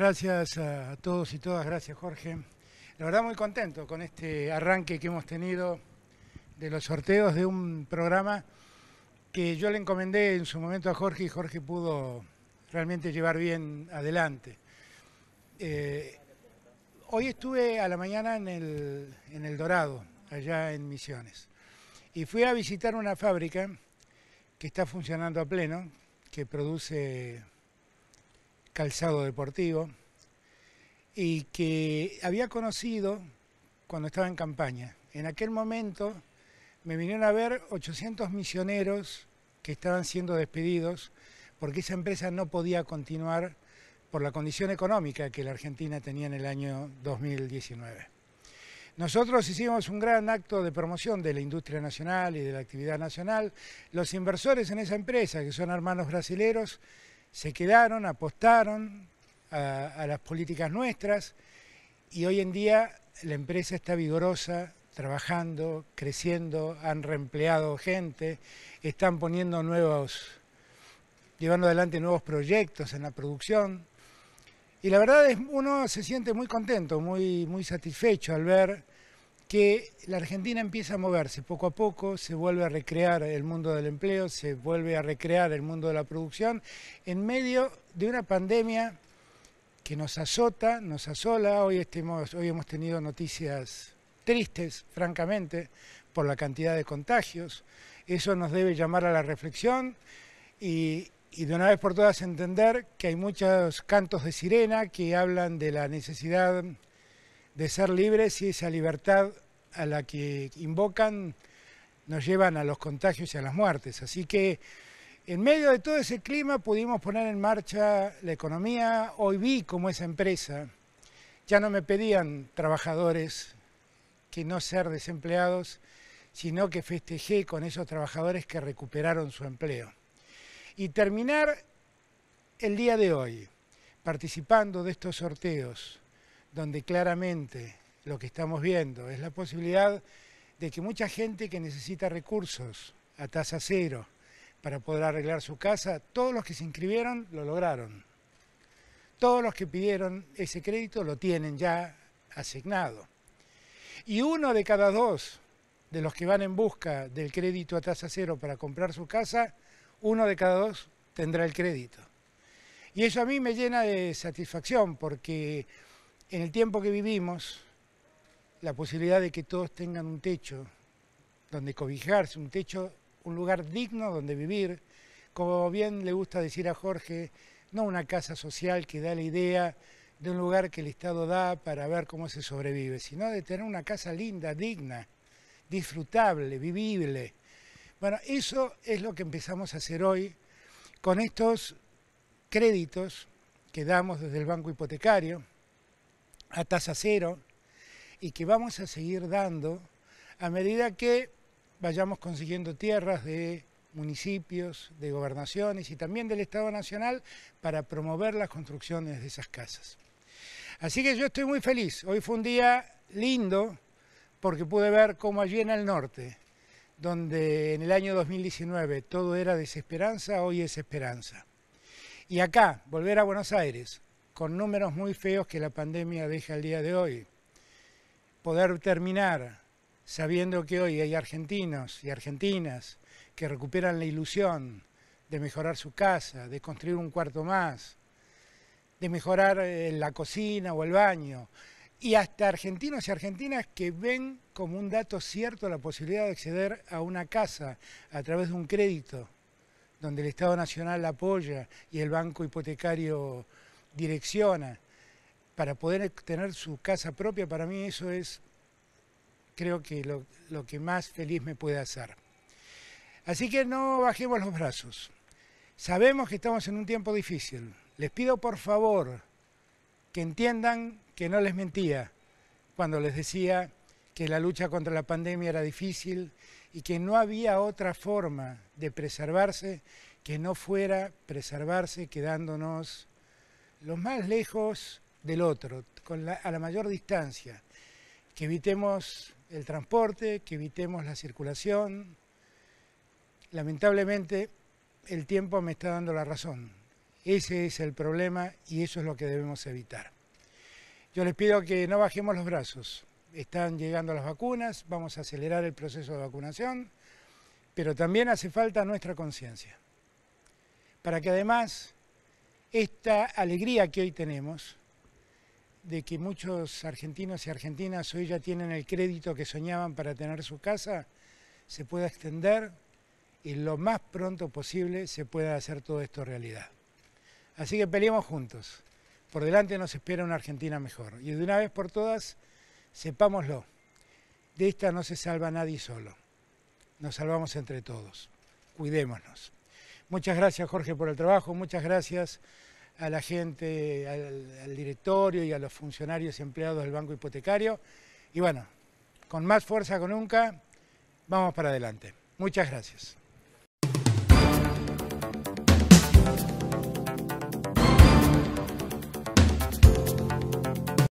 Gracias a todos y todas, gracias Jorge. La verdad muy contento con este arranque que hemos tenido de los sorteos de un programa que yo le encomendé en su momento a Jorge y Jorge pudo realmente llevar bien adelante. Eh, hoy estuve a la mañana en el, en el Dorado, allá en Misiones, y fui a visitar una fábrica que está funcionando a pleno, que produce calzado deportivo y que había conocido cuando estaba en campaña. En aquel momento me vinieron a ver 800 misioneros que estaban siendo despedidos porque esa empresa no podía continuar por la condición económica que la Argentina tenía en el año 2019. Nosotros hicimos un gran acto de promoción de la industria nacional y de la actividad nacional. Los inversores en esa empresa, que son hermanos brasileños se quedaron, apostaron a, las políticas nuestras y hoy en día la empresa está vigorosa, trabajando, creciendo, han reempleado gente, están poniendo nuevos, llevando adelante nuevos proyectos en la producción. Y la verdad es, uno se siente muy contento, muy, muy satisfecho al ver que la Argentina empieza a moverse poco a poco, se vuelve a recrear el mundo del empleo, se vuelve a recrear el mundo de la producción, en medio de una pandemia que nos azota, nos asola. Hoy, hoy hemos tenido noticias tristes, francamente, por la cantidad de contagios. Eso nos debe llamar a la reflexión y, y de una vez por todas entender que hay muchos cantos de sirena que hablan de la necesidad de ser libres y esa libertad a la que invocan nos llevan a los contagios y a las muertes. Así que en medio de todo ese clima pudimos poner en marcha la economía. Hoy vi cómo esa empresa, ya no me pedían trabajadores que no ser desempleados, sino que festejé con esos trabajadores que recuperaron su empleo. Y terminar el día de hoy participando de estos sorteos donde claramente lo que estamos viendo es la posibilidad de que mucha gente que necesita recursos a tasa cero para poder arreglar su casa, todos los que se inscribieron lo lograron. Todos los que pidieron ese crédito lo tienen ya asignado. Y uno de cada dos de los que van en busca del crédito a tasa cero para comprar su casa, uno de cada dos tendrá el crédito. Y eso a mí me llena de satisfacción porque en el tiempo que vivimos, la posibilidad de que todos tengan un techo donde cobijarse, un techo, un lugar digno donde vivir, como bien le gusta decir a Jorge, no una casa social que da la idea de un lugar que el Estado da para ver cómo se sobrevive, sino de tener una casa linda, digna, disfrutable, vivible. Bueno, eso es lo que empezamos a hacer hoy con estos créditos que damos desde el Banco Hipotecario, a tasa cero y que vamos a seguir dando a medida que vayamos consiguiendo tierras de municipios, de gobernaciones y también del Estado Nacional para promover las construcciones de esas casas. Así que yo estoy muy feliz. Hoy fue un día lindo porque pude ver cómo allí en el norte, donde en el año 2019 todo era desesperanza, hoy es esperanza. Y acá, volver a Buenos Aires, con números muy feos que la pandemia deja el día de hoy. Poder terminar sabiendo que hoy hay argentinos y argentinas que recuperan la ilusión de mejorar su casa, de construir un cuarto más, de mejorar eh, la cocina o el baño, y hasta argentinos y argentinas que ven como un dato cierto la posibilidad de acceder a una casa a través de un crédito, donde el Estado Nacional la apoya y el Banco Hipotecario direcciona, para poder tener su casa propia, para mí eso es, creo que lo, lo que más feliz me puede hacer. Así que no bajemos los brazos. Sabemos que estamos en un tiempo difícil. Les pido por favor que entiendan que no les mentía cuando les decía que la lucha contra la pandemia era difícil y que no había otra forma de preservarse que no fuera preservarse quedándonos los más lejos del otro, a la mayor distancia, que evitemos el transporte, que evitemos la circulación. Lamentablemente el tiempo me está dando la razón. Ese es el problema y eso es lo que debemos evitar. Yo les pido que no bajemos los brazos. Están llegando las vacunas, vamos a acelerar el proceso de vacunación, pero también hace falta nuestra conciencia. Para que además esta alegría que hoy tenemos de que muchos argentinos y argentinas hoy ya tienen el crédito que soñaban para tener su casa, se pueda extender y lo más pronto posible se pueda hacer todo esto realidad. Así que peleemos juntos. Por delante nos espera una Argentina mejor. Y de una vez por todas, sepámoslo, de esta no se salva nadie solo. Nos salvamos entre todos. Cuidémonos. Muchas gracias Jorge por el trabajo, muchas gracias a la gente, al, directorio y a los funcionarios y empleados del Banco Hipotecario. Y bueno, con más fuerza que nunca, vamos para adelante. Muchas gracias.